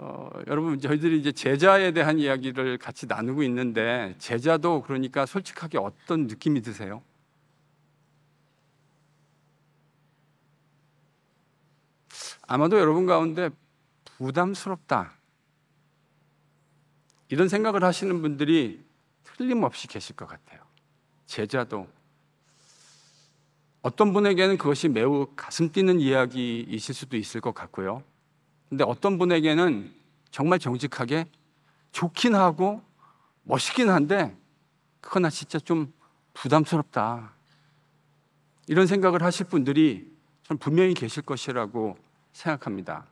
어, 여러분 저희들이 이제 제자에 대한 이야기를 같이 나누고 있는데 제자도 그러니까 솔직하게 어떤 느낌이 드세요? 아마도 여러분 가운데 부담스럽다 이런 생각을 하시는 분들이 틀림없이 계실 것 같아요. 제자도 어떤 분에게는 그것이 매우 가슴 뛰는 이야기이실 수도 있을 것 같고요. 근데 어떤 분에게는 정말 정직하게 좋긴 하고 멋있긴 한데 그건 나 진짜 좀 부담스럽다. 이런 생각을 하실 분들이 전 분명히 계실 것이라고 생각합니다.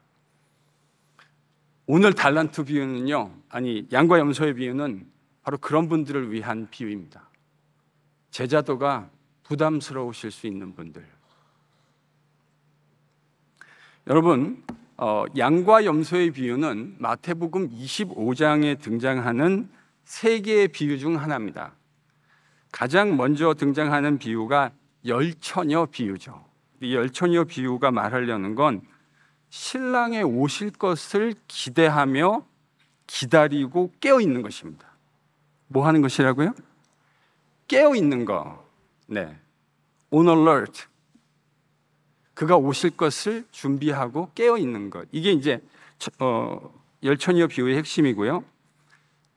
오늘 달란트 비유는요, 아니, 양과 염소의 비유는 바로 그런 분들을 위한 비유입니다. 제자도가 부담스러우실 수 있는 분들. 여러분, 어, 양과 염소의 비유는 마태복음 25장에 등장하는 세 개의 비유 중 하나입니다. 가장 먼저 등장하는 비유가 열처녀 비유죠. 이 열처녀 비유가 말하려는 건 신랑의 오실 것을 기대하며 기다리고 깨어 있는 것입니다. 뭐 하는 것이라고요? 깨어 있는 거. 네. on alert. 그가 오실 것을 준비하고 깨어 있는 것. 이게 이제 어, 열천여 비유의 핵심이고요.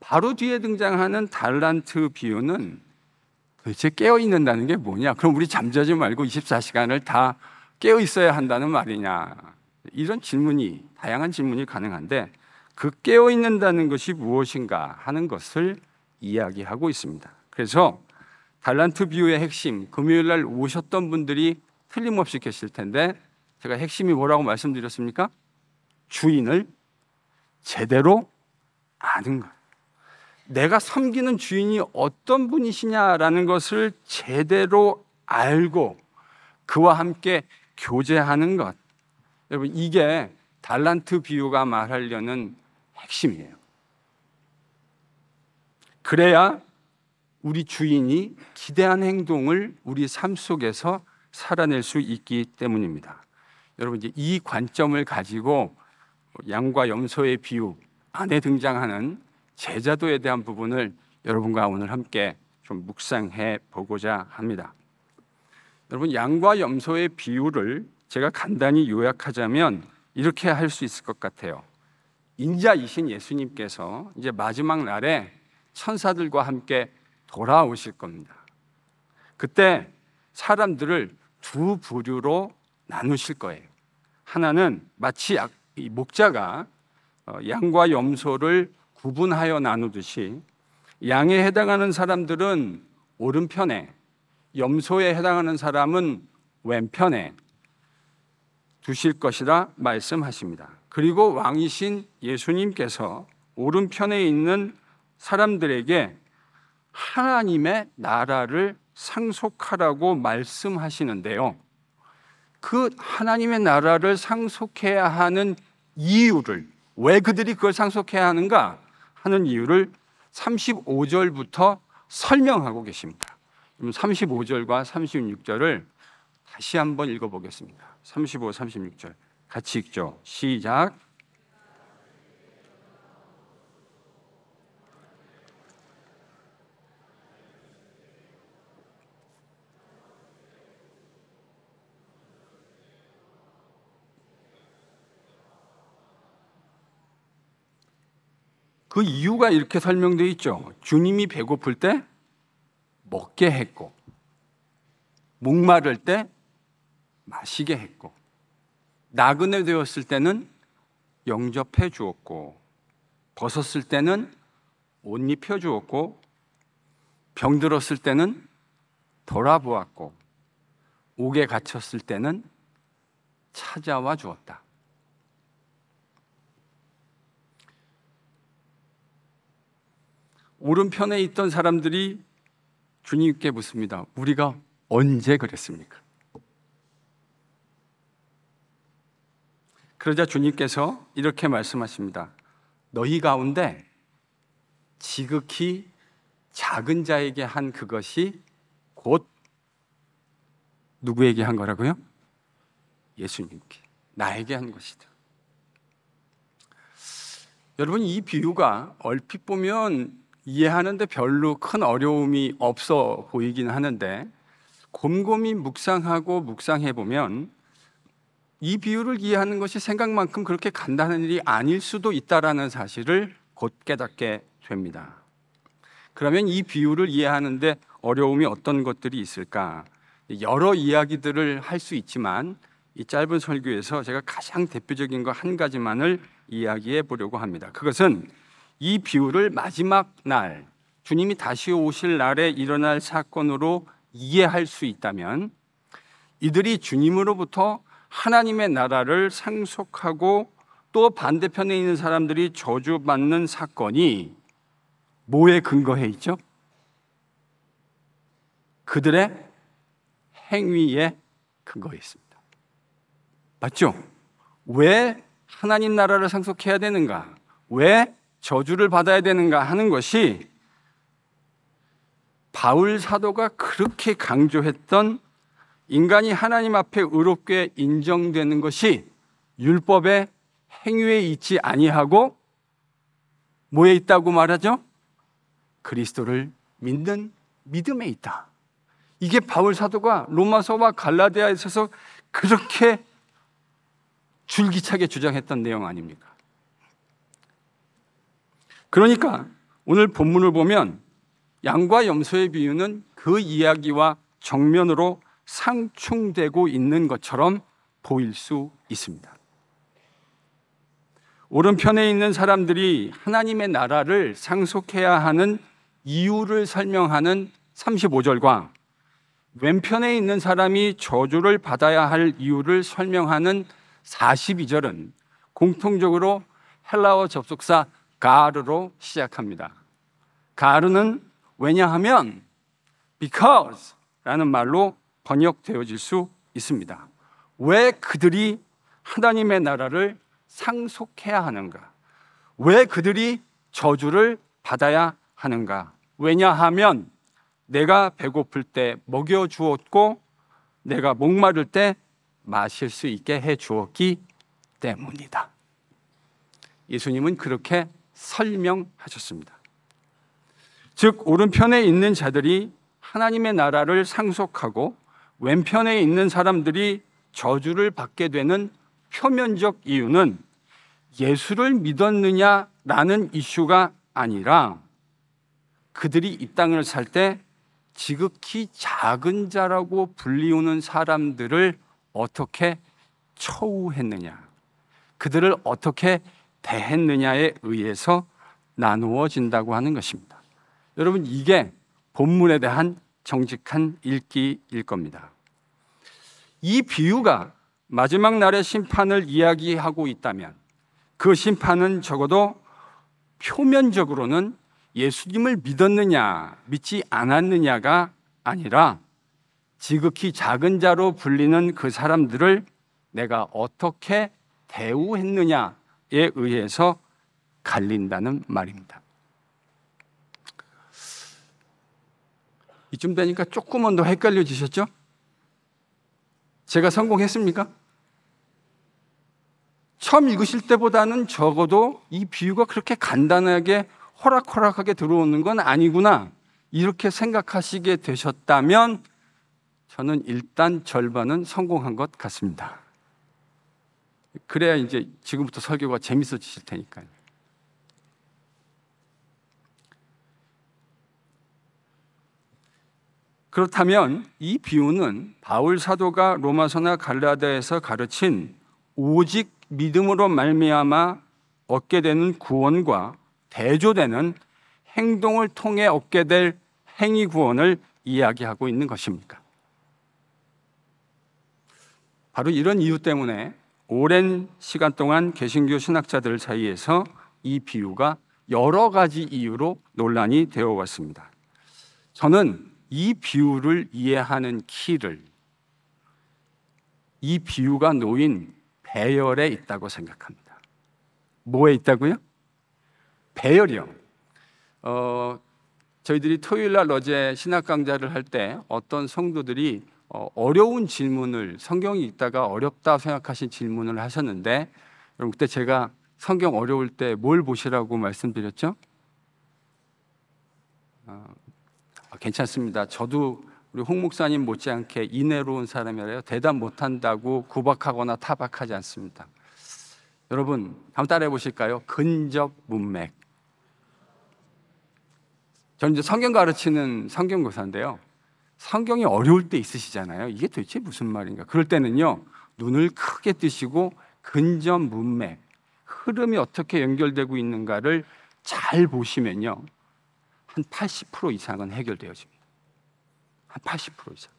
바로 뒤에 등장하는 달란트 비유는 도대체 깨어 있는다는 게 뭐냐? 그럼 우리 잠자지 말고 24시간을 다 깨어 있어야 한다는 말이냐? 이런 질문이 다양한 질문이 가능한데 그 깨어 있는다는 것이 무엇인가 하는 것을 이야기하고 있습니다. 그래서 달란트 비유의 핵심 금요일 날 오셨던 분들이 틀림없이 계실 텐데 제가 핵심이 뭐라고 말씀드렸습니까? 주인을 제대로 아는 것. 내가 섬기는 주인이 어떤 분이시냐라는 것을 제대로 알고 그와 함께 교제하는 것. 여러분, 이게 달란트 비유가 말하려는 핵심이에요. 그래야 우리 주인이 기대한 행동을 우리 삶 속에서 살아낼 수 있기 때문입니다. 여러분 이제 이 관점을 가지고 양과 염소의 비유 안에 등장하는 제자도에 대한 부분을 여러분과 오늘 함께 좀 묵상해 보고자 합니다. 여러분 양과 염소의 비유를 제가 간단히 요약하자면 이렇게 할 수 있을 것 같아요. 인자이신 예수님께서 이제 마지막 날에 천사들과 함께 돌아오실 겁니다. 그때 사람들을 두 부류로 나누실 거예요. 하나는 마치 약, 목자가 어, 양과 염소를 구분하여 나누듯이 양에 해당하는 사람들은 오른편에, 염소에 해당하는 사람은 왼편에 두실 것이라 말씀하십니다. 그리고 왕이신 예수님께서 오른편에 있는 사람들에게 하나님의 나라를 상속하라고 말씀하시는데요. 그 하나님의 나라를 상속해야 하는 이유를 왜 그들이 그걸 상속해야 하는가 하는 이유를 35절부터 설명하고 계십니다. 35절과 36절을 다시 한번 읽어보겠습니다. 35, 36절 같이 읽죠. 시작. 그 이유가 이렇게 설명되어 있죠. 주님이 배고플 때 먹게 했고, 목마를 때 마시게 했고, 나그네 되었을 때는 영접해 주었고, 벗었을 때는 옷 입혀 주었고, 병들었을 때는 돌아보았고, 옥에 갇혔을 때는 찾아와 주었다. 오른편에 있던 사람들이 주님께 묻습니다. 우리가 언제 그랬습니까? 그러자 주님께서 이렇게 말씀하십니다. 너희 가운데 지극히 작은 자에게 한 그것이 곧 누구에게 한 거라고요? 예수님께. 나에게 한 것이다. 여러분, 이 비유가 얼핏 보면 이해하는데 별로 큰 어려움이 없어 보이긴 하는데 곰곰이 묵상하고 묵상해 보면 이 비유를 이해하는 것이 생각만큼 그렇게 간단한 일이 아닐 수도 있다라는 사실을 곧 깨닫게 됩니다. 그러면 이 비유를 이해하는데 어려움이 어떤 것들이 있을까? 여러 이야기들을 할 수 있지만 이 짧은 설교에서 제가 가장 대표적인 거한 가지만을 이야기해 보려고 합니다. 그것은 이 비유를 마지막 날 주님이 다시 오실 날에 일어날 사건으로 이해할 수 있다면 이들이 주님으로부터 하나님의 나라를 상속하고 또 반대편에 있는 사람들이 저주받는 사건이 뭐에 근거해 있죠? 그들의 행위에 근거해 있습니다. 맞죠? 왜 하나님 나라를 상속해야 되는가? 왜 저주를 받아야 되는가 하는 것이 바울 사도가 그렇게 강조했던 인간이 하나님 앞에 의롭게 인정되는 것이 율법의 행위에 있지 아니하고 뭐에 있다고 말하죠? 그리스도를 믿는 믿음에 있다. 이게 바울 사도가 로마서와 갈라디아에 서 그렇게 줄기차게 주장했던 내용 아닙니까? 그러니까 오늘 본문을 보면 양과 염소의 비유는 그 이야기와 정면으로 상충되고 있는 것처럼 보일 수 있습니다. 오른편에 있는 사람들이 하나님의 나라를 상속해야 하는 이유를 설명하는 35절과 왼편에 있는 사람이 저주를 받아야 할 이유를 설명하는 42절은 공통적으로 헬라어 접속사 가르로 시작합니다. 가르는 왜냐하면 because라는 말로 번역되어질 수 있습니다. 왜 그들이 하나님의 나라를 상속해야 하는가? 왜 그들이 저주를 받아야 하는가? 왜냐하면 내가 배고플 때 먹여 주었고 내가 목마를 때 마실 수 있게 해 주었기 때문이다. 예수님은 그렇게 설명하셨습니다. 즉, 오른편에 있는 자들이 하나님의 나라를 상속하고 왼편에 있는 사람들이 저주를 받게 되는 표면적 이유는 예수를 믿었느냐라는 이슈가 아니라 그들이 이 땅을 살 때 지극히 작은 자라고 불리우는 사람들을 어떻게 처우했느냐, 그들을 어떻게 대했느냐에 의해서 나누어진다고 하는 것입니다. 여러분 이게 본문에 대한 정직한 읽기일 겁니다. 이 비유가 마지막 날의 심판을 이야기하고 있다면 그 심판은 적어도 표면적으로는 예수님을 믿었느냐, 믿지 않았느냐가 아니라 지극히 작은 자로 불리는 그 사람들을 내가 어떻게 대우했느냐 에 의해서 갈린다는 말입니다. 이쯤 되니까 조금은 더 헷갈려지셨죠? 제가 성공했습니까? 처음 읽으실 때보다는 적어도 이 비유가 그렇게 간단하게 호락호락하게 들어오는 건 아니구나. 이렇게 생각하시게 되셨다면 저는 일단 절반은 성공한 것 같습니다. 그래야 이제 지금부터 설교가 재밌어지실 테니까요. 그렇다면 이 비유는 바울 사도가 로마서나 갈라다에서 가르친 오직 믿음으로 말미암아 얻게 되는 구원과 대조되는 행동을 통해 얻게 될 행위 구원을 이야기하고 있는 것입니까? 바로 이런 이유 때문에 오랜 시간 동안 개신교 신학자들 사이에서 이 비유가 여러 가지 이유로 논란이 되어 왔습니다. 저는 이 비유를 이해하는 키를 이 비유가 놓인 배열에 있다고 생각합니다. 뭐에 있다고요? 배열이요. 어, 저희들이 토요일 날 어제 신학 강좌를 할 때 어떤 성도들이 어, 어려운 질문을 성경이 있다가 어렵다 생각하신 질문을 하셨는데 여러분 그때 제가 성경 어려울 때 뭘 보시라고 말씀드렸죠? 어, 아, 괜찮습니다. 저도 우리 홍 목사님 못지않게 인애로운 사람이라요. 대답 못한다고 구박하거나 타박하지 않습니다. 여러분 한번 따라해 보실까요? 근접 문맥. 저는 이제 성경 가르치는 성경교사인데요. 성경이 어려울 때 있으시잖아요. 이게 도대체 무슨 말인가? 그럴 때는요. 눈을 크게 뜨시고 근접 문맥 흐름이 어떻게 연결되고 있는가를 잘 보시면요. 한 80% 이상은 해결되어집니다. 한 80% 이상.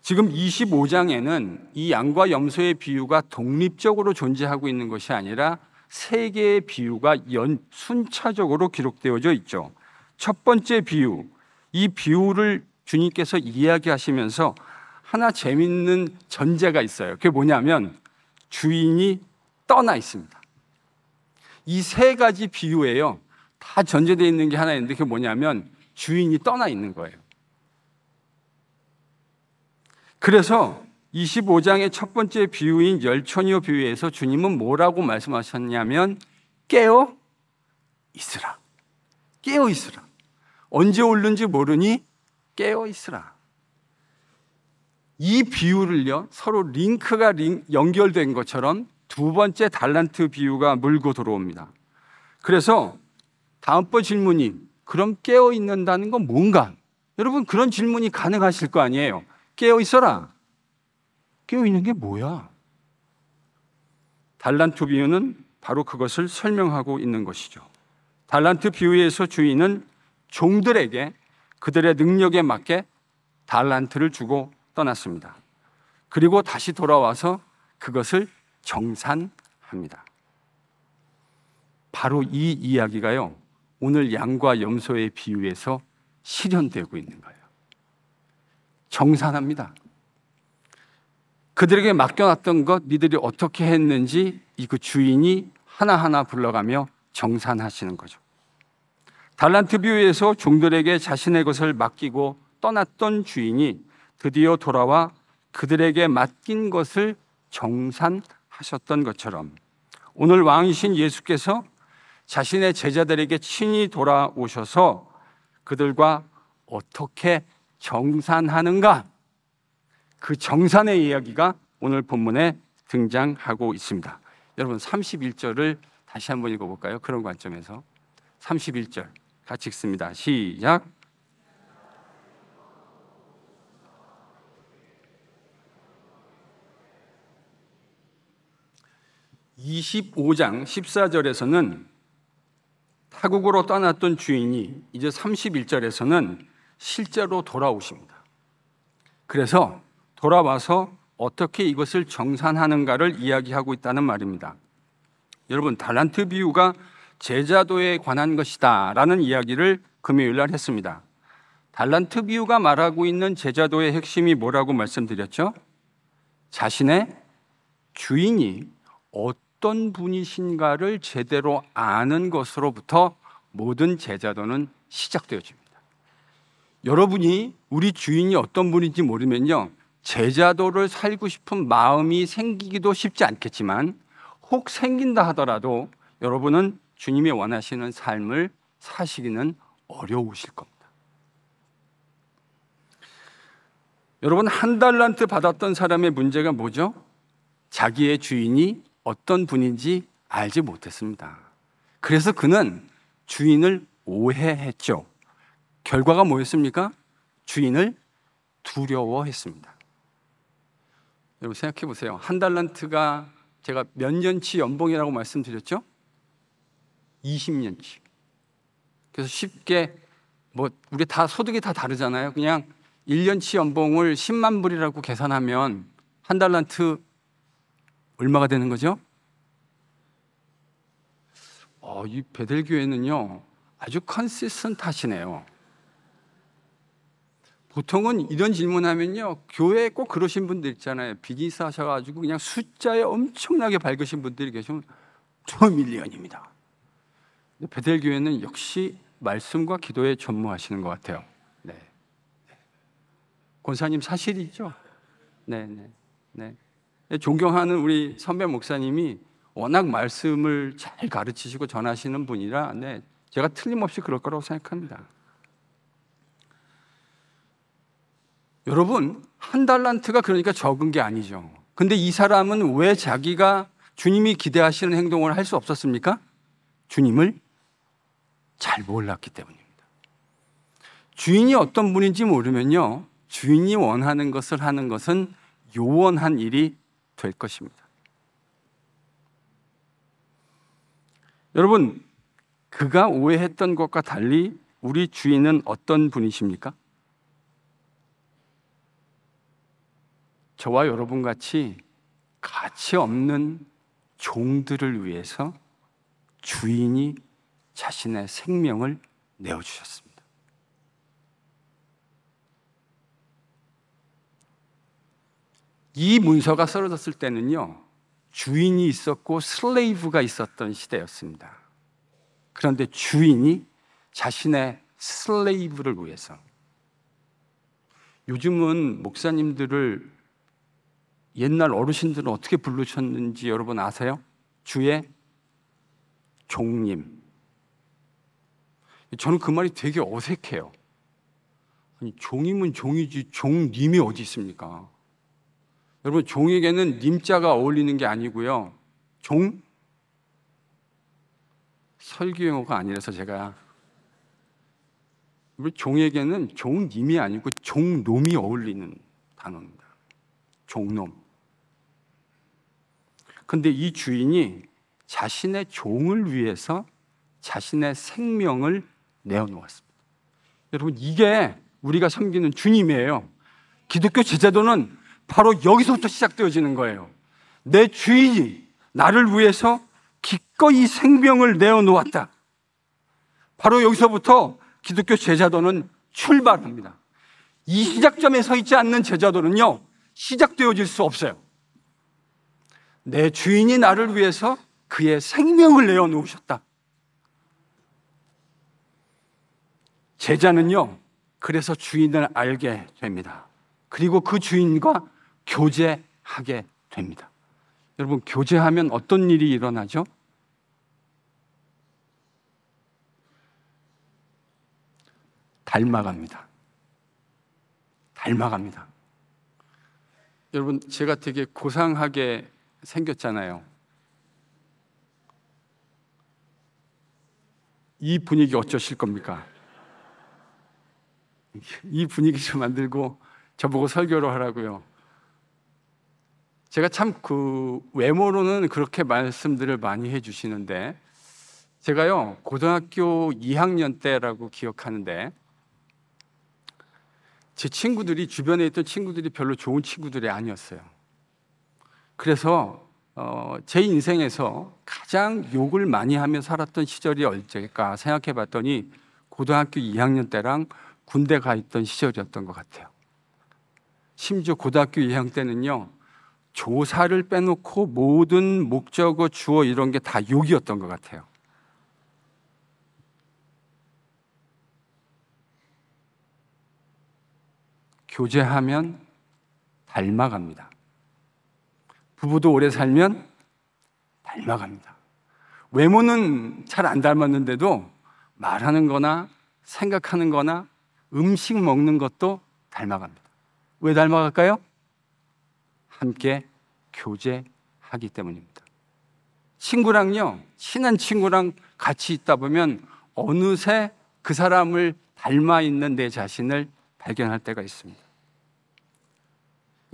지금 25장에는 이 양과 염소의 비유가 독립적으로 존재하고 있는 것이 아니라 세 개의 비유가 연 순차적으로 기록되어져 있죠. 첫 번째 비유. 이 비유를 주님께서 이야기하시면서 하나 재밌는 전제가 있어요. 그게 뭐냐면 주인이 떠나 있습니다. 이 세 가지 비유예요. 다 전제되어 있는 게 하나 있는데 그게 뭐냐면 주인이 떠나 있는 거예요. 그래서 25장의 첫 번째 비유인 열천이요 비유에서 주님은 뭐라고 말씀하셨냐면 깨어 있으라. 깨어 있으라. 언제 올는지 모르니 깨어 있으라. 이 비유를요, 서로 링크가 링, 연결된 것처럼 두 번째 달란트 비유가 물고 들어옵니다. 그래서 다음번 질문이 그럼 깨어 있는다는 건 뭔가? 여러분 그런 질문이 가능하실 거 아니에요. 깨어 있어라. 깨어 있는 게 뭐야? 달란트 비유는 바로 그것을 설명하고 있는 것이죠. 달란트 비유에서 주인은 종들에게 그들의 능력에 맞게 달란트를 주고 떠났습니다. 그리고 다시 돌아와서 그것을 정산합니다. 바로 이 이야기가요. 오늘 양과 염소의 비유에서 실현되고 있는 거예요. 정산합니다. 그들에게 맡겨놨던 것 니들이 어떻게 했는지 이 그 주인이 하나하나 불러가며 정산하시는 거죠. 달란트 뷰에서 종들에게 자신의 것을 맡기고 떠났던 주인이 드디어 돌아와 그들에게 맡긴 것을 정산하셨던 것처럼 오늘 왕이신 예수께서 자신의 제자들에게 친히 돌아오셔서 그들과 어떻게 정산하는가 그 정산의 이야기가 오늘 본문에 등장하고 있습니다. 여러분 31절을 다시 한번 읽어볼까요? 그런 관점에서 31절 같이 읽습니다. 시작. (25장 14절에서는) 타국으로 떠났던 주인이 이제 31절에서는 실제로 돌아오십니다. 그래서 돌아와서 어떻게 이것을 정산하는가를 이야기하고 있다는 말입니다. 여러분, 달란트 비유가 제자도에 관한 것이다 라는 이야기를 금요일 날 했습니다. 달란트비유가 말하고 있는 제자도의 핵심이 뭐라고 말씀드렸죠? 자신의 주인이 어떤 분이신가를 제대로 아는 것으로부터 모든 제자도는 시작되어집니다. 여러분이 우리 주인이 어떤 분인지 모르면요. 제자도를 살고 싶은 마음이 생기기도 쉽지 않겠지만 혹 생긴다 하더라도 여러분은 주님이 원하시는 삶을 사시기는 어려우실 겁니다. 여러분 한 달란트 받았던 사람의 문제가 뭐죠? 자기의 주인이 어떤 분인지 알지 못했습니다. 그래서 그는 주인을 오해했죠. 결과가 뭐였습니까? 주인을 두려워했습니다. 여러분 생각해 보세요. 한 달란트가 제가 몇 년치 연봉이라고 말씀드렸죠? 20년치. 그래서 쉽게 뭐 우리 다 소득이 다 다르잖아요. 그냥 1년치 연봉을 10만 불이라고 계산하면 한 달란트 얼마가 되는 거죠? 어, 이 베델 교회는요. 아주 컨시스턴하시네요 보통은 이런 질문하면요 교회꼭 그러신 분들 있잖아요 비즈니스 하셔가지고 그냥 숫자에 엄청나게 밝으신 분들이 계시면 저 밀리언입니다 베델 교회는 역시 말씀과 기도에 전무하시는 것 같아요. 네. 권사님 사실이죠. 네, 네, 네, 네. 존경하는 우리 선배 목사님이 워낙 말씀을 잘 가르치시고 전하시는 분이라, 네, 제가 틀림없이 그럴 거라고 생각합니다. 여러분, 한 달란트가 그러니까 적은 게 아니죠. 근데 이 사람은 왜 자기가 주님이 기대하시는 행동을 할 수 없었습니까? 주님을 잘 몰랐기 때문입니다. 주인이 어떤 분인지 모르면요. 주인이 원하는 것을 하는 것은 요원한 일이 될 것입니다. 여러분, 그가 오해했던 것과 달리 우리 주인은 어떤 분이십니까? 저와 여러분 같이 가치 없는 종들을 위해서 주인이 자신의 생명을 내어주셨습니다. 이 문서가 쓰러졌을 때는요, 주인이 있었고 슬레이브가 있었던 시대였습니다. 그런데 주인이 자신의 슬레이브를 위해서 요즘은 목사님들을 옛날 어르신들은 어떻게 부르셨는지 여러분 아세요? 주의 종님. 저는 그 말이 되게 어색해요. 아니, 종이면 종이지 종님이 어디 있습니까? 여러분 종에게는 님자가 어울리는 게 아니고요. 종 설교용어가 아니라서 제가 종에게는 종님이 아니고 종놈이 어울리는 단어입니다. 종놈. 근데 이 주인이 자신의 종을 위해서 자신의 생명을 내어놓았습니다. 여러분 이게 우리가 섬기는 주님이에요. 기독교 제자도는 바로 여기서부터 시작되어지는 거예요. 내 주인이 나를 위해서 기꺼이 생명을 내어놓았다. 바로 여기서부터 기독교 제자도는 출발합니다. 이 시작점에 서 있지 않는 제자도는요, 시작되어질 수 없어요. 내 주인이 나를 위해서 그의 생명을 내어놓으셨다. 제자는요, 그래서 주인을 알게 됩니다. 그리고 그 주인과 교제하게 됩니다. 여러분, 교제하면 어떤 일이 일어나죠? 닮아갑니다. 닮아갑니다. 여러분, 제가 되게 고상하게 생겼잖아요. 이 분위기 어쩌실 겁니까? 이 분위기 좀 만들고 저보고 설교를 하라고요. 제가 참 그 외모로는 그렇게 말씀들을 많이 해주시는데 제가요 고등학교 2학년 때라고 기억하는데 제 친구들이 주변에 있던 친구들이 별로 좋은 친구들이 아니었어요. 그래서 어, 제 인생에서 가장 욕을 많이 하며 살았던 시절이 언제일까 생각해 봤더니 고등학교 2학년 때랑 군대 가 있던 시절이었던 것 같아요. 심지어 고등학교 2학년 때는요, 조사를 빼놓고 모든 목적어, 주어 이런 게 다 욕이었던 것 같아요. 교제하면 닮아갑니다. 부부도 오래 살면 닮아갑니다. 외모는 잘 안 닮았는데도 말하는 거나 생각하는 거나 음식 먹는 것도 닮아갑니다. 왜 닮아갈까요? 함께 교제하기 때문입니다. 친구랑요, 친한 친구랑 같이 있다 보면 어느새 그 사람을 닮아 있는 내 자신을 발견할 때가 있습니다.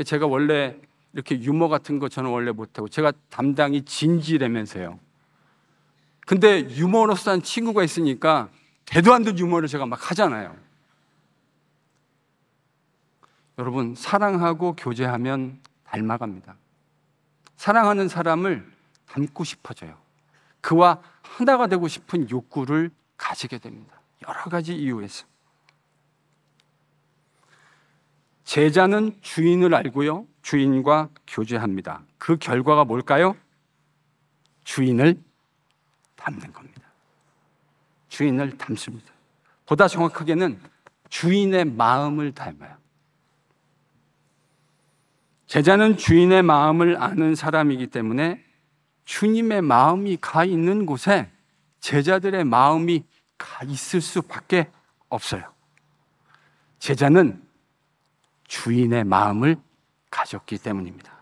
제가 원래 이렇게 유머 같은 거 저는 원래 못하고 제가 담당이 진지라면서요. 근데 유머로서 한 친구가 있으니까 대도 안된 유머를 제가 막 하잖아요. 여러분, 사랑하고 교제하면 닮아갑니다. 사랑하는 사람을 닮고 싶어져요. 그와 하나가 되고 싶은 욕구를 가지게 됩니다. 여러 가지 이유에서. 제자는 주인을 알고요. 주인과 교제합니다. 그 결과가 뭘까요? 주인을 닮는 겁니다. 주인을 닮습니다. 보다 정확하게는 주인의 마음을 닮아요. 제자는 주인의 마음을 아는 사람이기 때문에 주님의 마음이 가 있는 곳에 제자들의 마음이 가 있을 수밖에 없어요. 제자는 주인의 마음을 가졌기 때문입니다.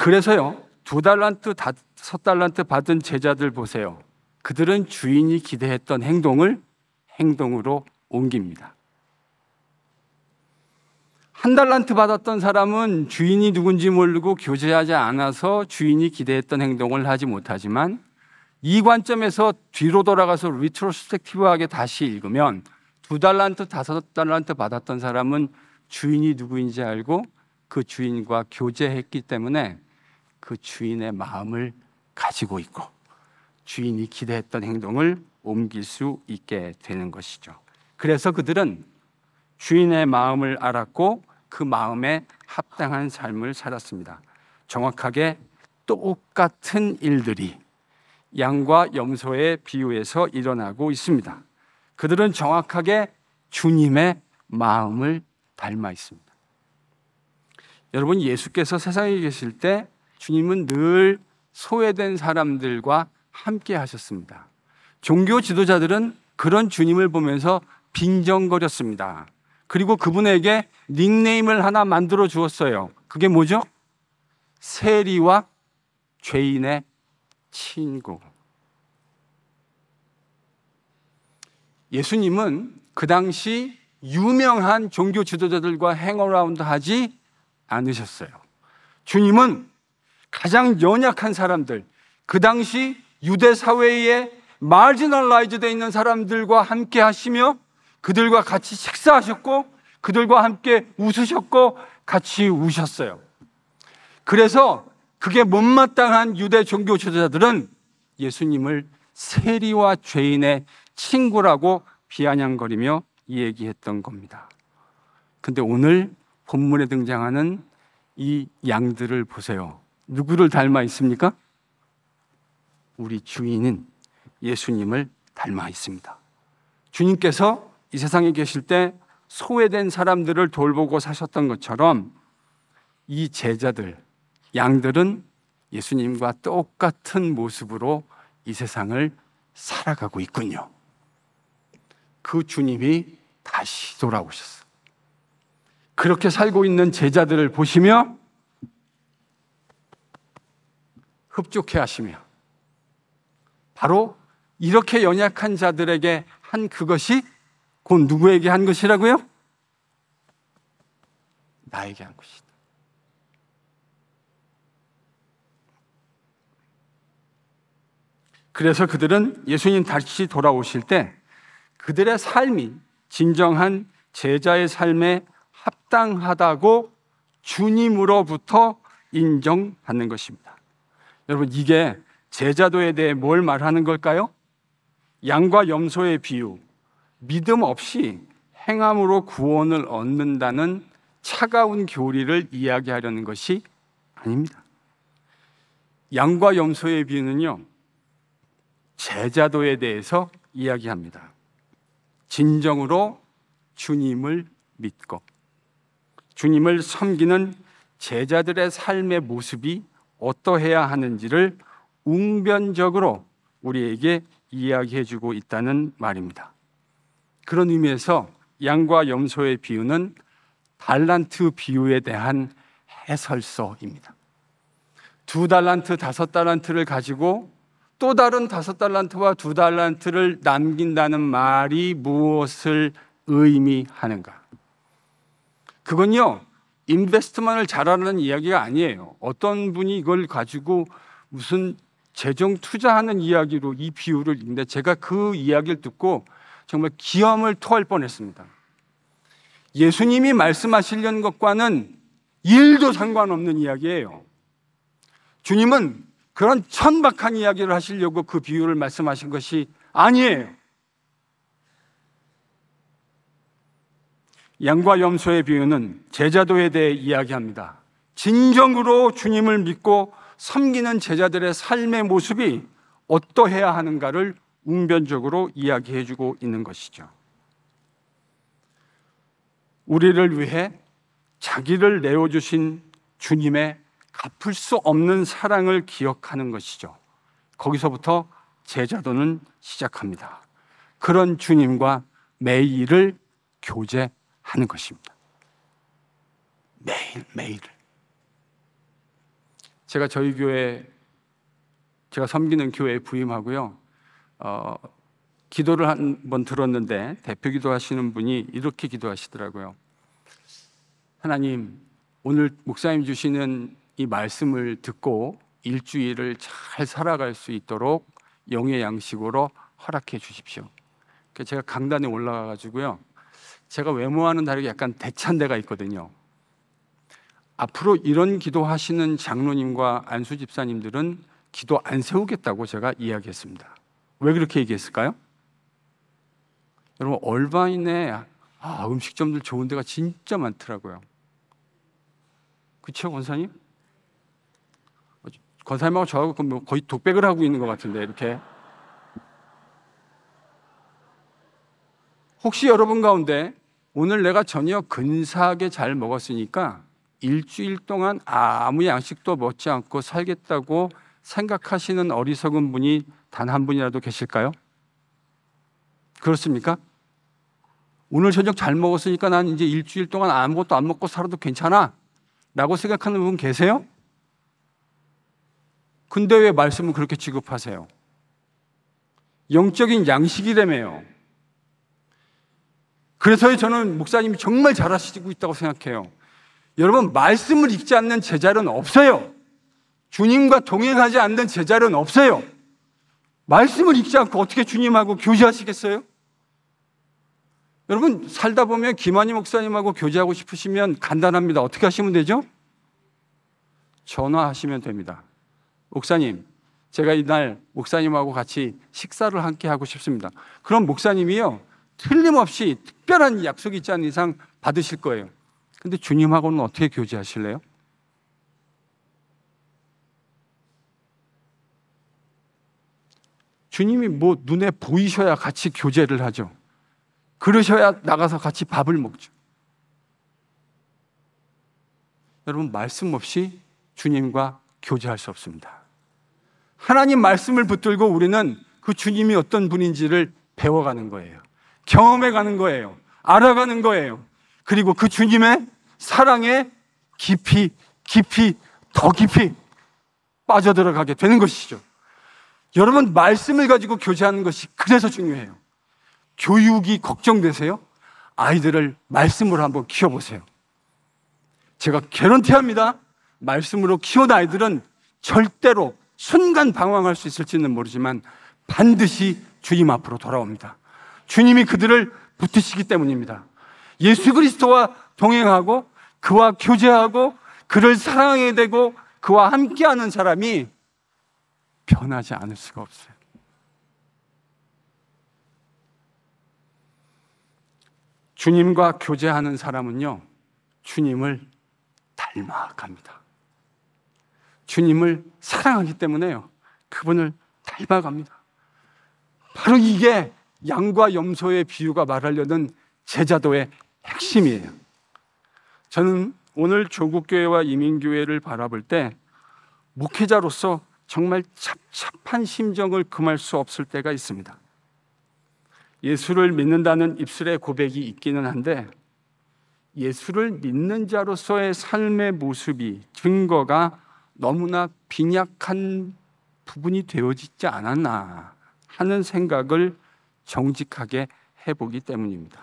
그래서요, 두 달란트, 다섯 달란트 받은 제자들 보세요. 그들은 주인이 기대했던 행동을 행동으로 옮깁니다. 한 달란트 받았던 사람은 주인이 누군지 모르고 교제하지 않아서 주인이 기대했던 행동을 하지 못하지만 이 관점에서 뒤로 돌아가서 리트로스펙티브하게 다시 읽으면 두 달란트, 다섯 달란트 받았던 사람은 주인이 누구인지 알고 그 주인과 교제했기 때문에 그 주인의 마음을 가지고 있고 주인이 기대했던 행동을 옮길 수 있게 되는 것이죠. 그래서 그들은 주인의 마음을 알았고 그 마음에 합당한 삶을 살았습니다. 정확하게 똑같은 일들이 양과 염소의 비유에서 일어나고 있습니다. 그들은 정확하게 주님의 마음을 닮아 있습니다. 여러분, 예수께서 세상에 계실 때 주님은 늘 소외된 사람들과 함께 하셨습니다. 종교 지도자들은 그런 주님을 보면서 빈정거렸습니다. 그리고 그분에게 닉네임을 하나 만들어 주었어요. 그게 뭐죠? 세리와 죄인의 친구. 예수님은 그 당시 유명한 종교 지도자들과 행어라운드 하지 않으셨어요. 주님은 가장 연약한 사람들, 그 당시 유대 사회에 마지널라이즈되 어 있는 사람들과 함께 하시며 그들과 같이 식사하셨고 그들과 함께 웃으셨고 같이 우셨어요. 그래서 그게 못마땅한 유대 종교 지도자들은 예수님을 세리와 죄인의 친구라고 비아냥거리며 얘기했던 겁니다. 근데 오늘 본문에 등장하는 이 양들을 보세요. 누구를 닮아 있습니까? 우리 주인인 예수님을 닮아 있습니다. 주님께서 이 세상에 계실 때 소외된 사람들을 돌보고 사셨던 것처럼 이 제자들, 양들은 예수님과 똑같은 모습으로 이 세상을 살아가고 있군요. 그 주님이 다시 돌아오셨어. 그렇게 살고 있는 제자들을 보시며 흡족해 하시며 바로 이렇게 연약한 자들에게 한 그것이 그건 누구에게 한 것이라고요? 나에게 한 것이다. 그래서 그들은 예수님 다시 돌아오실 때 그들의 삶이 진정한 제자의 삶에 합당하다고 주님으로부터 인정받는 것입니다. 여러분, 이게 제자도에 대해 뭘 말하는 걸까요? 양과 염소의 비유, 믿음 없이 행함으로 구원을 얻는다는 차가운 교리를 이야기하려는 것이 아닙니다. 양과 염소의 비유는요, 제자도에 대해서 이야기합니다. 진정으로 주님을 믿고 주님을 섬기는 제자들의 삶의 모습이 어떠해야 하는지를 웅변적으로 우리에게 이야기해 주고 있다는 말입니다. 그런 의미에서 양과 염소의 비유는 달란트 비유에 대한 해설서입니다. 두 달란트, 다섯 달란트를 가지고 또 다른 다섯 달란트와 두 달란트를 남긴다는 말이 무엇을 의미하는가? 그건요, 인베스트먼을 잘하는 이야기가 아니에요. 어떤 분이 이걸 가지고 무슨 재정 투자하는 이야기로 이 비유를 읽는데 제가 그 이야기를 듣고 정말 기염을 토할 뻔했습니다. 예수님이 말씀하시려는 것과는 일도 상관없는 이야기예요. 주님은 그런 천박한 이야기를 하시려고 그 비유를 말씀하신 것이 아니에요. 양과 염소의 비유는 제자도에 대해 이야기합니다. 진정으로 주님을 믿고 섬기는 제자들의 삶의 모습이 어떠해야 하는가를 웅변적으로 이야기해 주고 있는 것이죠. 우리를 위해 자기를 내어 주신 주님의 갚을 수 없는 사랑을 기억하는 것이죠. 거기서부터 제자도는 시작합니다. 그런 주님과 매일을 교제하는 것입니다. 매일매일. 제가 저희 교회, 제가 섬기는 교회에 부임하고요. 어, 기도를 한 번 들었는데 대표 기도하시는 분이 이렇게 기도하시더라고요. 하나님, 오늘 목사님 주시는 이 말씀을 듣고 일주일을 잘 살아갈 수 있도록 영의 양식으로 허락해 주십시오. 제가 강단에 올라가 가지고요. 제가 외모와는 다르게 약간 대찬 데가 있거든요. 앞으로 이런 기도하시는 장로님과 안수 집사님들은 기도 안 세우겠다고 제가 이야기했습니다. 왜 그렇게 얘기했을까요? 여러분 얼바인에 아, 음식점들 좋은 데가 진짜 많더라고요. 그쵸 권사님? 권사님하고 저하고 뭐 거의 독백을 하고 있는 것 같은데 이렇게 혹시 여러분 가운데 오늘 내가 전혀 근사하게 잘 먹었으니까 일주일 동안 아무 양식도 먹지 않고 살겠다고 생각하시는 어리석은 분이 단한 분이라도 계실까요? 그렇습니까? 오늘 저녁 잘 먹었으니까 난 이제 일주일 동안 아무것도 안 먹고 살아도 괜찮아. 라고 생각하는 분 계세요? 근데 왜 말씀을 그렇게 취급하세요? 영적인 양식이라며요. 그래서 저는 목사님이 정말 잘하시고 있다고 생각해요. 여러분, 말씀을 읽지 않는 제자는 없어요. 주님과 동행하지 않는 제자는 없어요. 말씀을 읽지 않고 어떻게 주님하고 교제하시겠어요? 여러분, 살다 보면 김한희 목사님하고 교제하고 싶으시면 간단합니다. 어떻게 하시면 되죠? 전화하시면 됩니다. 목사님, 제가 이날 목사님하고 같이 식사를 함께 하고 싶습니다. 그럼 목사님이요, 틀림없이 특별한 약속이 있지 않은 이상 받으실 거예요. 근데 주님하고는 어떻게 교제하실래요? 주님이 뭐 눈에 보이셔야 같이 교제를 하죠. 그러셔야 나가서 같이 밥을 먹죠. 여러분, 말씀 없이 주님과 교제할 수 없습니다. 하나님 말씀을 붙들고 우리는 그 주님이 어떤 분인지를 배워가는 거예요. 경험해가는 거예요. 알아가는 거예요. 그리고 그 주님의 사랑에 깊이, 깊이, 더 깊이 빠져들어가게 되는 것이죠. 여러분, 말씀을 가지고 교제하는 것이 그래서 중요해요. 교육이 걱정되세요? 아이들을 말씀으로 한번 키워보세요. 제가 개런티 합니다. 말씀으로 키운 아이들은 절대로 순간 방황할 수 있을지는 모르지만 반드시 주님 앞으로 돌아옵니다. 주님이 그들을 붙으시기 때문입니다. 예수 그리스도와 동행하고 그와 교제하고 그를 사랑하게 되고 그와 함께하는 사람이 변하지 않을 수가 없어요. 주님과 교제하는 사람은요, 주님을 닮아갑니다. 주님을 사랑하기 때문에요, 그분을 닮아갑니다. 바로 이게 양과 염소의 비유가 말하려는 제자도의 핵심이에요. 저는 오늘 조국교회와 이민교회를 바라볼 때 목회자로서 정말 찹찹한 심정을 금할 수 없을 때가 있습니다. 예수를 믿는다는 입술의 고백이 있기는 한데 예수를 믿는 자로서의 삶의 모습이 증거가 너무나 빈약한 부분이 되어지지 않았나 하는 생각을 정직하게 해보기 때문입니다.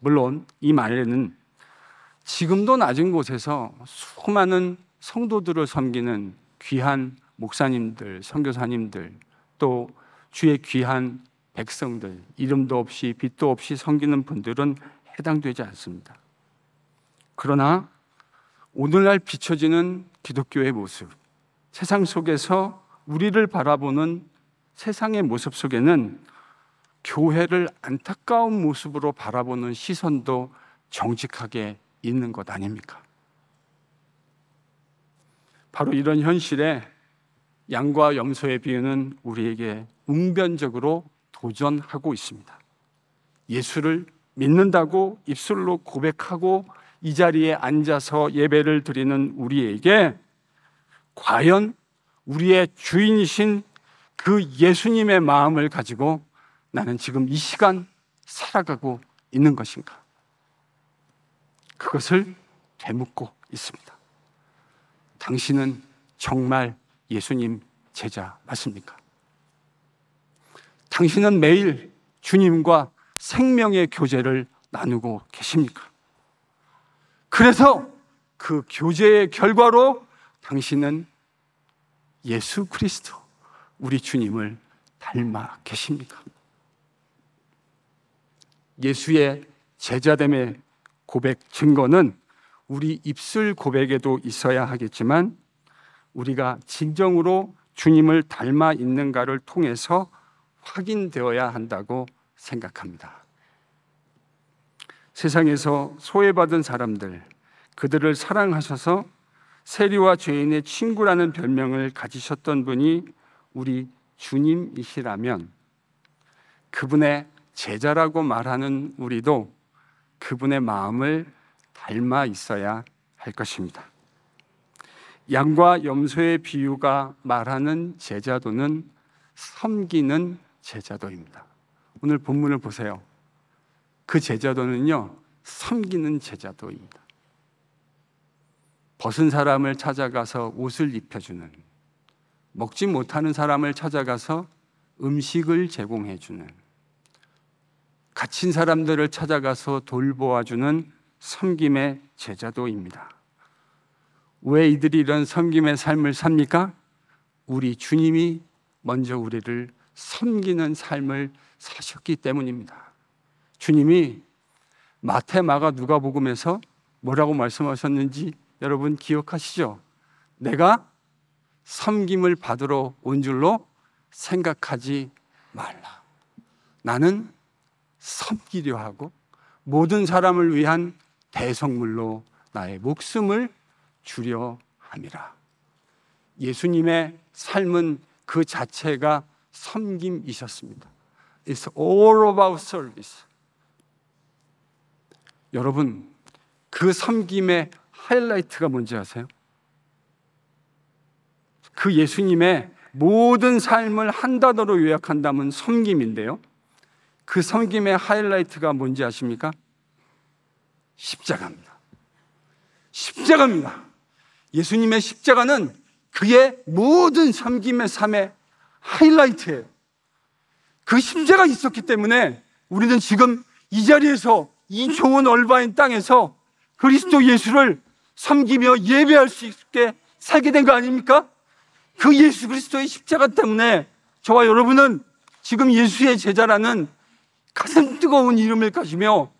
물론 이 말에는 지금도 낮은 곳에서 수많은 성도들을 섬기는 귀한 목사님들, 선교사님들, 또 주의 귀한 백성들, 이름도 없이 빛도 없이 섬기는 분들은 해당되지 않습니다. 그러나 오늘날 비춰지는 기독교의 모습, 세상 속에서 우리를 바라보는 세상의 모습 속에는 교회를 안타까운 모습으로 바라보는 시선도 정직하게 있는 것 아닙니까? 바로 이런 현실에 양과 염소의 비유는 우리에게 웅변적으로 도전하고 있습니다. 예수를 믿는다고 입술로 고백하고 이 자리에 앉아서 예배를 드리는 우리에게 과연 우리의 주인이신 그 예수님의 마음을 가지고 나는 지금 이 시간 살아가고 있는 것인가? 그것을 되묻고 있습니다. 당신은 정말 예수님 제자 맞습니까? 당신은 매일 주님과 생명의 교제를 나누고 계십니까? 그래서 그 교제의 결과로 당신은 예수 그리스도, 우리 주님을 닮아 계십니까? 예수의 제자됨의 고백 증거는 우리 입술 고백에도 있어야 하겠지만 우리가 진정으로 주님을 닮아 있는가를 통해서 확인되어야 한다고 생각합니다. 세상에서 소외받은 사람들, 그들을 사랑하셔서 세리와 죄인의 친구라는 별명을 가지셨던 분이 우리 주님이시라면 그분의 제자라고 말하는 우리도 그분의 마음을 닮아 있어야 할 것입니다. 양과 염소의 비유가 말하는 제자도는 섬기는 제자도입니다. 오늘 본문을 보세요. 그 제자도는요, 섬기는 제자도입니다. 벗은 사람을 찾아가서 옷을 입혀주는, 먹지 못하는 사람을 찾아가서 음식을 제공해주는, 갇힌 사람들을 찾아가서 돌보아주는 섬김의 제자도입니다. 왜 이들이 이런 섬김의 삶을 삽니까? 우리 주님이 먼저 우리를 섬기는 삶을 사셨기 때문입니다. 주님이 마태, 마가, 누가복음에서 뭐라고 말씀하셨는지 여러분 기억하시죠? 내가 섬김을 받으러 온 줄로 생각하지 말라. 나는 섬기려 하고 모든 사람을 위한 대성물로 나의 목숨을 주려 함이라. 예수님의 삶은 그 자체가 섬김이셨습니다. It's all about service. 여러분, 그 섬김의 하이라이트가 뭔지 아세요? 그 예수님의 모든 삶을 한 단어로 요약한다면 섬김인데요. 그 섬김의 하이라이트가 뭔지 아십니까? 십자가입니다. 십자가입니다. 예수님의 십자가는 그의 모든 섬김의 삶의 하이라이트예요. 그십자가 있었기 때문에 우리는 지금 이 자리에서 이 좋은 얼바인 땅에서 그리스도 예수를 섬기며 예배할 수 있게 살게 된 거 아닙니까? 그 예수 그리스도의 십자가 때문에 저와 여러분은 지금 예수의 제자라는 가슴 뜨거운 이름을 가지며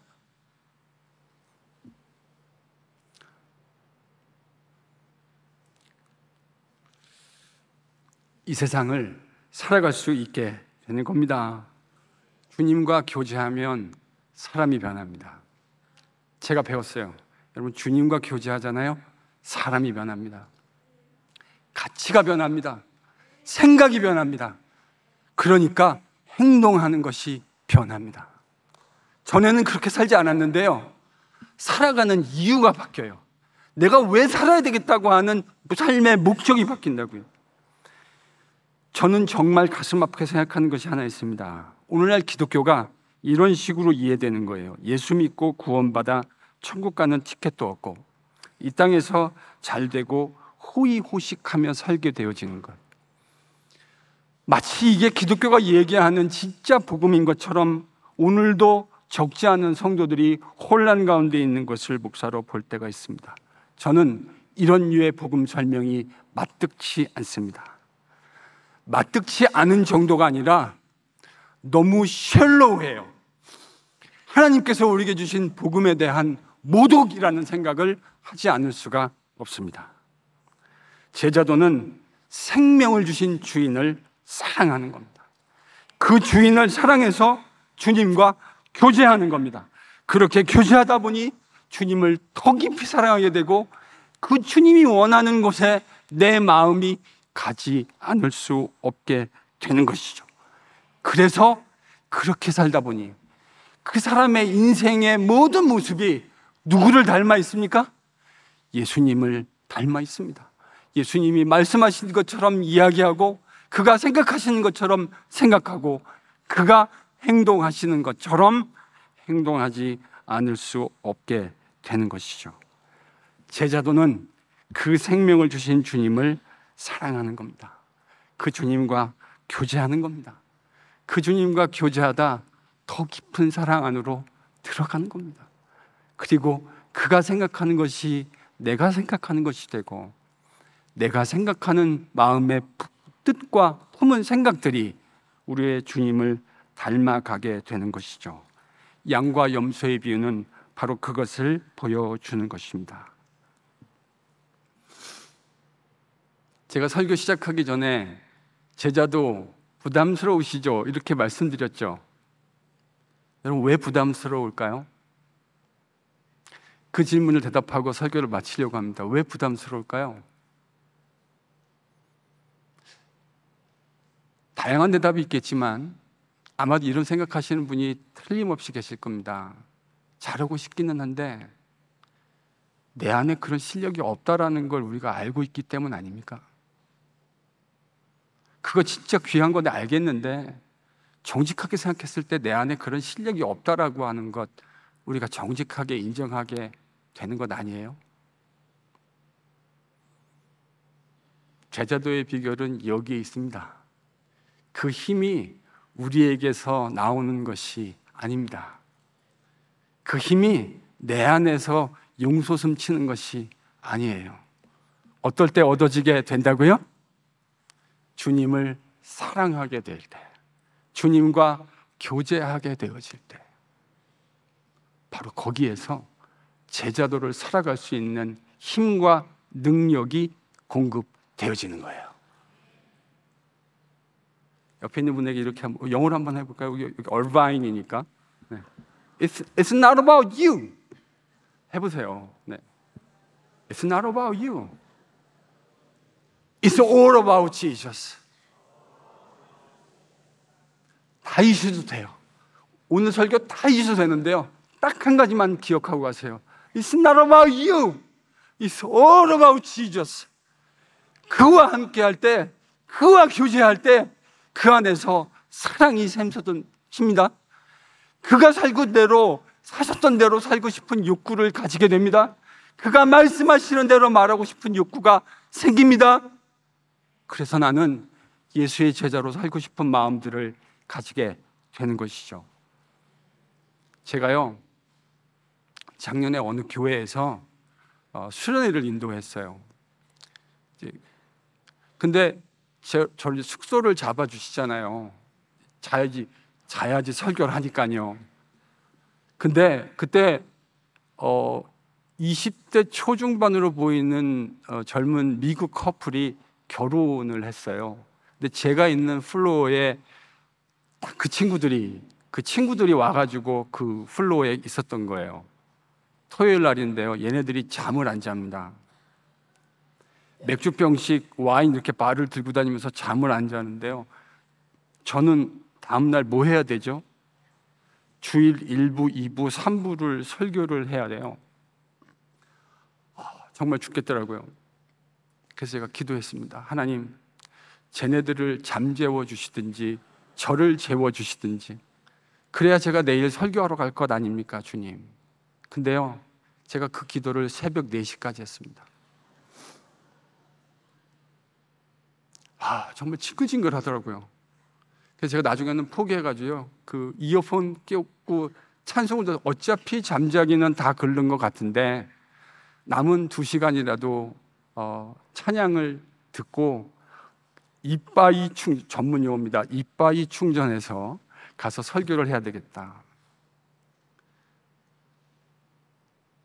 이 세상을 살아갈 수 있게 되는 겁니다. 주님과 교제하면 사람이 변합니다. 제가 배웠어요. 여러분 주님과 교제하잖아요. 사람이 변합니다. 가치가 변합니다. 생각이 변합니다. 그러니까 행동하는 것이 변합니다. 전에는 그렇게 살지 않았는데요. 살아가는 이유가 바뀌어요. 내가 왜 살아야 되겠다고 하는 삶의 목적이 바뀐다고요. 저는 정말 가슴 아프게 생각하는 것이 하나 있습니다. 오늘날 기독교가 이런 식으로 이해되는 거예요. 예수 믿고 구원받아 천국 가는 티켓도 없고 이 땅에서 잘 되고 호의호식하며 살게 되어지는 것. 마치 이게 기독교가 얘기하는 진짜 복음인 것처럼 오늘도 적지 않은 성도들이 혼란 가운데 있는 것을 목사로 볼 때가 있습니다. 저는 이런 유의 복음 설명이 마뜩치 않습니다. 마뜩치 않은 정도가 아니라 너무 셜로우해요. 하나님께서 우리에게 주신 복음에 대한 모독이라는 생각을 하지 않을 수가 없습니다. 제자도는 생명을 주신 주인을 사랑하는 겁니다. 그 주인을 사랑해서 주님과 교제하는 겁니다. 그렇게 교제하다 보니 주님을 더 깊이 사랑하게 되고 그 주님이 원하는 곳에 내 마음이 가지 않을 수 없게 되는 것이죠. 그래서 그렇게 살다 보니 그 사람의 인생의 모든 모습이 누구를 닮아 있습니까? 예수님을 닮아 있습니다. 예수님이 말씀하신 것처럼 이야기하고 그가 생각하시는 것처럼 생각하고 그가 행동하시는 것처럼 행동하지 않을 수 없게 되는 것이죠. 제자도는 그 생명을 주신 주님을 사랑하는 겁니다. 그 주님과 교제하는 겁니다. 그 주님과 교제하다 더 깊은 사랑 안으로 들어가는 겁니다. 그리고 그가 생각하는 것이 내가 생각하는 것이 되고 내가 생각하는 마음의 뜻과 품은 생각들이 우리의 주님을 닮아가게 되는 것이죠. 양과 염소의 비유는 바로 그것을 보여주는 것입니다. 제가 설교 시작하기 전에 제자도 부담스러우시죠? 이렇게 말씀드렸죠. 여러분, 왜 부담스러울까요? 그 질문을 대답하고 설교를 마치려고 합니다. 왜 부담스러울까요? 다양한 대답이 있겠지만 아마도 이런 생각하시는 분이 틀림없이 계실 겁니다. 잘하고 싶기는 한데 내 안에 그런 실력이 없다라는 걸 우리가 알고 있기 때문 아닙니까? 그거 진짜 귀한 건 알겠는데 정직하게 생각했을 때 내 안에 그런 실력이 없다라고 하는 것 우리가 정직하게 인정하게 되는 것 아니에요? 제자도의 비결은 여기에 있습니다. 그 힘이 우리에게서 나오는 것이 아닙니다. 그 힘이 내 안에서 용솟음 치는 것이 아니에요. 어떨 때 얻어지게 된다고요? 주님을 사랑하게 될 때, 주님과 교제하게 되어질 때, 바로 거기에서 제자도를 살아갈 수 있는 힘과 능력이 공급되어지는 거예요. 옆에 있는 분에게 이렇게 한번, 영어로 한번 해볼까요? 여기, 얼바인이니까. 네. It's, it's not about you. 해보세요. 네. It's not about you. It's all about Jesus. 다 잊으셔도 돼요. 오늘 설교 다 잊으셔도 되는데요. 딱 한 가지만 기억하고 가세요. It's not about you. It's all about Jesus. 그와 함께 할 때, 그와 교제할 때, 그 안에서 사랑이 샘솟던 칩니다. 그가 살고 대로, 사셨던 대로 살고 싶은 욕구를 가지게 됩니다. 그가 말씀하시는 대로 말하고 싶은 욕구가 생깁니다. 그래서 나는 예수의 제자로 살고 싶은 마음들을 가지게 되는 것이죠. 제가요, 작년에 어느 교회에서 어, 수련회를 인도했어요. 근데 제, 저를 숙소를 잡아주시잖아요. 자야지, 자야지 설교를 하니까요. 근데 그때 어, 20대 초중반으로 보이는 어, 젊은 미국 커플이 결혼을 했어요. 근데 제가 있는 플로어에 그 친구들이 그 친구들이 와가지고 그 플로어에 있었던 거예요. 토요일 날인데요. 얘네들이 잠을 안 잡니다. 맥주병씩 와인 이렇게 발을 들고 다니면서 잠을 안 자는데요. 저는 다음날 뭐 해야 되죠? 주일 1부, 2부, 3부를 설교를 해야 돼요. 아, 정말 죽겠더라고요. 그래서 제가 기도했습니다. 하나님, 쟤네들을 잠재워 주시든지 저를 재워 주시든지 그래야 제가 내일 설교하러 갈 것 아닙니까, 주님. 근데요. 제가 그 기도를 새벽 4시까지 했습니다. 아, 정말 징글징글 하더라고요. 그래서 제가 나중에는 포기해가지고요. 그 이어폰 끼고 찬송을 어차피 잠자기는 다 글른 것 같은데 남은 두 시간이라도 어, 찬양을 듣고 이빠이 충 전문 용어입니다. 이빠이 충전해서 가서 설교를 해야 되겠다.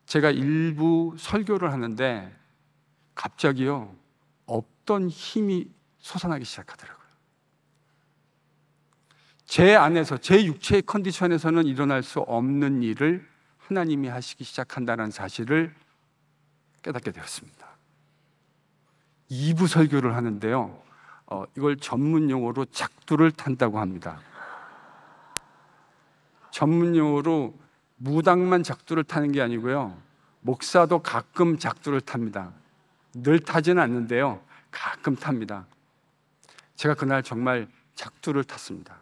제가 일부 설교를 하는데 갑자기요 없던 힘이 솟아나기 시작하더라고요. 제 안에서 제 육체의 컨디션에서는 일어날 수 없는 일을 하나님이 하시기 시작한다는 사실을 깨닫게 되었습니다. 2부 설교를 하는데요. 어, 이걸 전문 용어로 작두를 탄다고 합니다. 전문 용어로 무당만 작두를 타는 게 아니고요. 목사도 가끔 작두를 탑니다. 늘 타지는 않는데요. 가끔 탑니다. 제가 그날 정말 작두를 탔습니다.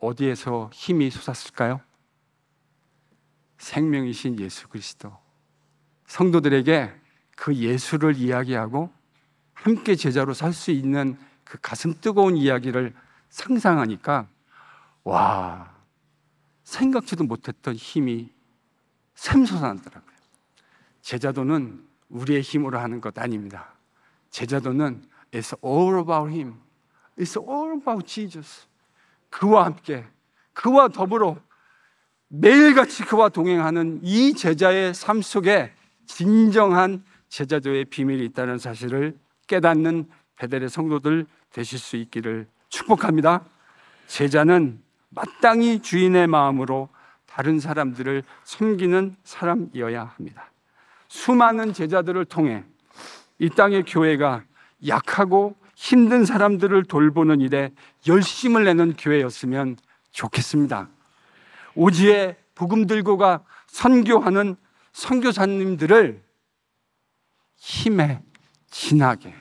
어디에서 힘이 솟았을까요? 생명이신 예수 그리스도. 성도들에게 그 예수를 이야기하고 함께 제자로 살 수 있는 그 가슴 뜨거운 이야기를 상상하니까 와 생각지도 못했던 힘이 샘솟아나더라고요. 제자도는 우리의 힘으로 하는 것 아닙니다. 제자도는 It's all about Him. It's all about Jesus. 그와 함께 그와 더불어 매일같이 그와 동행하는 이 제자의 삶 속에 진정한 제자도의 비밀이 있다는 사실을 깨닫는 베델의 성도들 되실 수 있기를 축복합니다. 제자는 마땅히 주인의 마음으로 다른 사람들을 섬기는 사람이어야 합니다. 수많은 제자들을 통해 이 땅의 교회가 약하고 힘든 사람들을 돌보는 일에 열심을 내는 교회였으면 좋겠습니다. 오지에 복음 들고가 선교하는 선교사님들을 힘에 진하게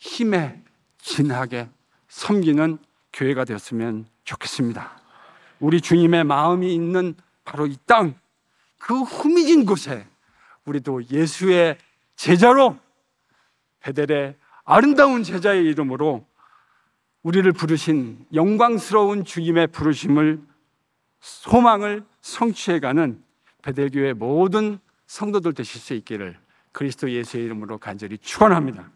힘에 진하게 섬기는 교회가 되었으면 좋겠습니다. 우리 주님의 마음이 있는 바로 이 땅, 그 후미진 곳에 우리도 예수의 제자로 베델의 아름다운 제자의 이름으로 우리를 부르신 영광스러운 주님의 부르심을 소망을 성취해가는 베델교의 모든 성도들도 실수 있기를 그리스도 예수의 이름으로 간절히 축원합니다.